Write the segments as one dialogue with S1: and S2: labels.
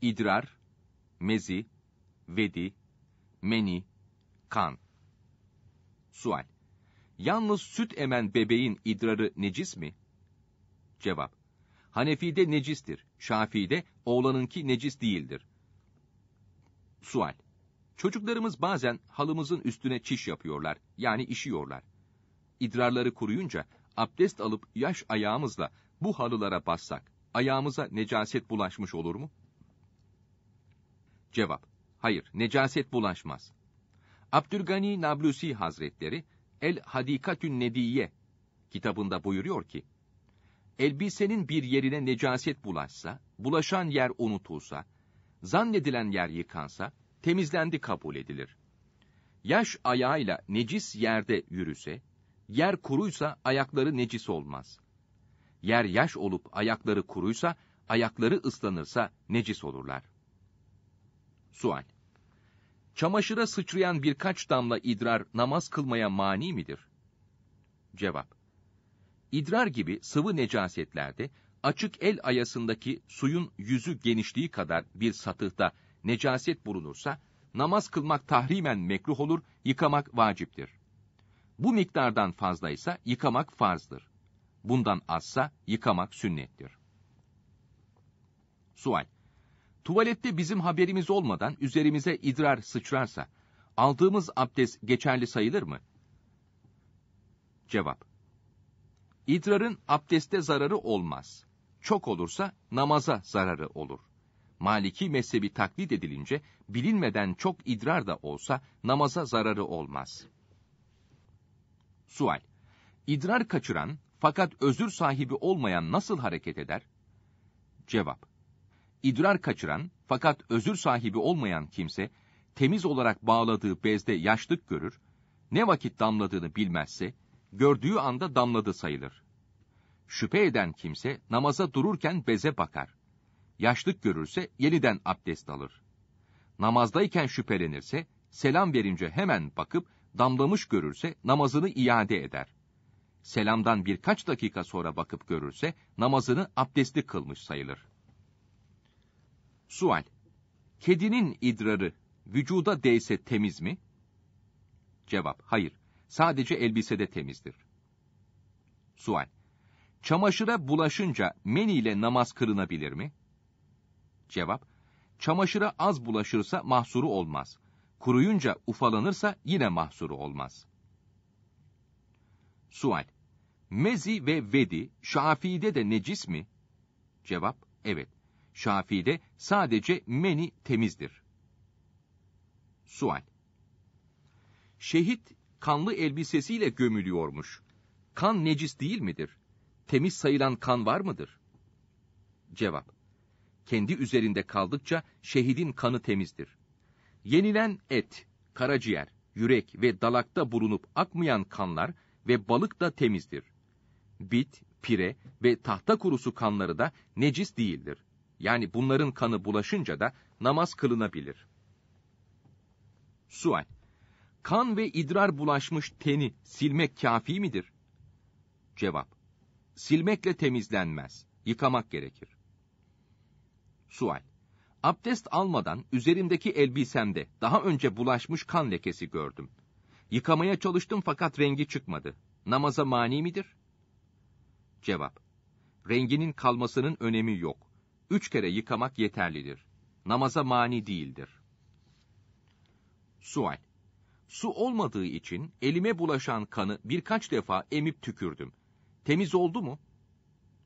S1: idrar, mezi, vedi, meni, kan. Sual. Yalnız süt emen bebeğin idrarı necis mi? Cevap. Hanefi'de necistir. Şafii'de oğlanınki necis değildir. Sual. Çocuklarımız bazen halımızın üstüne çiş yapıyorlar, yani işiyorlar. İdrarları kuruyunca abdest alıp yaş ayağımızla bu halılara bassak, ayağımıza necaset bulaşmış olur mu? Cevap, hayır, necaset bulaşmaz. Abdülgani Nablusi Hazretleri, El Hadikatün Nediye kitabında buyuruyor ki, Elbisenin bir yerine necaset bulaşsa, bulaşan yer unutulsa, zannedilen yer yıkansa, temizlendi kabul edilir. Yaş ayağıyla necis yerde yürüse, yer kuruysa ayakları necis olmaz. Yer yaş olup ayakları kuruysa, ayakları ıslanırsa necis olurlar. Sual. Çamaşıra sıçrayan birkaç damla idrar namaz kılmaya mani midir? Cevap. İdrar gibi sıvı necasetlerde açık el ayasındaki suyun yüzü genişliği kadar bir satıhta necaset bulunursa namaz kılmak tahrimen mekruh olur, yıkamak vaciptir. Bu miktardan fazlaysa yıkamak farzdır. Bundan azsa yıkamak sünnettir. Sual Tuvalette bizim haberimiz olmadan üzerimize idrar sıçrarsa, aldığımız abdest geçerli sayılır mı? Cevap İdrarın abdeste zararı olmaz. Çok olursa namaza zararı olur. Maliki mezhebi taklit edilince bilinmeden çok idrar da olsa namaza zararı olmaz. Sual İdrar kaçıran fakat özür sahibi olmayan nasıl hareket eder? Cevap idrar kaçıran fakat özür sahibi olmayan kimse, temiz olarak bağladığı bezde yaşlık görür, ne vakit damladığını bilmezse, gördüğü anda damladı sayılır. Şüphe eden kimse namaza dururken beze bakar. Yaşlık görürse yeniden abdest alır. Namazdayken şüphelenirse, selam verince hemen bakıp damlamış görürse namazını iade eder. Selamdan birkaç dakika sonra bakıp görürse namazını abdestli kılmış sayılır.'' Sual. Kedinin idrarı vücuda değse temiz mi? Cevap. Hayır. Sadece elbisede temizdir. Sual. Çamaşıra bulaşınca meniyle namaz kırınabilir mi? Cevap. Çamaşıra az bulaşırsa mahsuru olmaz. Kuruyunca ufalanırsa yine mahsuru olmaz. Sual. Mezi ve vedi Şafii'de de necis mi? Cevap. Evet. Şafii'de sadece meni temizdir. Sual Şehit kanlı elbisesiyle gömülüyormuş. Kan necis değil midir? Temiz sayılan kan var mıdır? Cevap Kendi üzerinde kaldıkça şehidin kanı temizdir. Yenilen et, karaciğer, yürek ve dalakta bulunup akmayan kanlar ve balık da temizdir. Bit, pire ve tahta kurusu kanları da necis değildir yani bunların kanı bulaşınca da namaz kılınabilir. Sual Kan ve idrar bulaşmış teni silmek kafi midir? Cevap Silmekle temizlenmez, yıkamak gerekir. Sual Abdest almadan üzerimdeki elbisemde daha önce bulaşmış kan lekesi gördüm. Yıkamaya çalıştım fakat rengi çıkmadı. Namaza mani midir? Cevap Renginin kalmasının önemi yok üç kere yıkamak yeterlidir. Namaza mani değildir. Sual Su olmadığı için elime bulaşan kanı birkaç defa emip tükürdüm. Temiz oldu mu?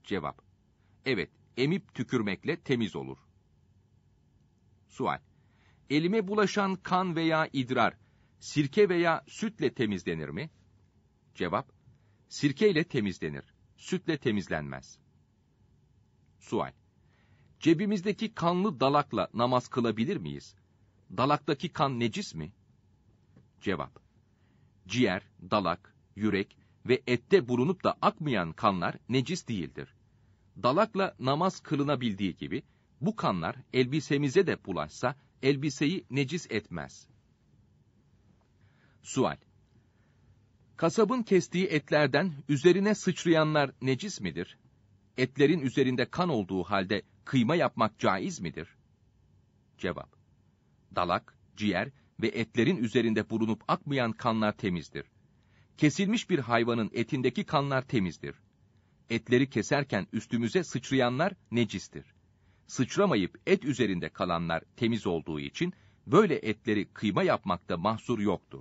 S1: Cevap Evet, emip tükürmekle temiz olur. Sual Elime bulaşan kan veya idrar, sirke veya sütle temizlenir mi? Cevap Sirkeyle temizlenir, sütle temizlenmez. Sual Cebimizdeki kanlı dalakla namaz kılabilir miyiz? Dalaktaki kan necis mi? Cevap. Ciğer, dalak, yürek ve ette bulunup da akmayan kanlar necis değildir. Dalakla namaz kılınabildiği gibi bu kanlar elbisemize de bulaşsa elbiseyi necis etmez. Sual. Kasabın kestiği etlerden üzerine sıçrayanlar necis midir? Etlerin üzerinde kan olduğu halde kıyma yapmak caiz midir? Cevap. Dalak, ciğer ve etlerin üzerinde bulunup akmayan kanlar temizdir. Kesilmiş bir hayvanın etindeki kanlar temizdir. Etleri keserken üstümüze sıçrayanlar necistir. Sıçramayıp et üzerinde kalanlar temiz olduğu için böyle etleri kıyma yapmakta mahsur yoktur.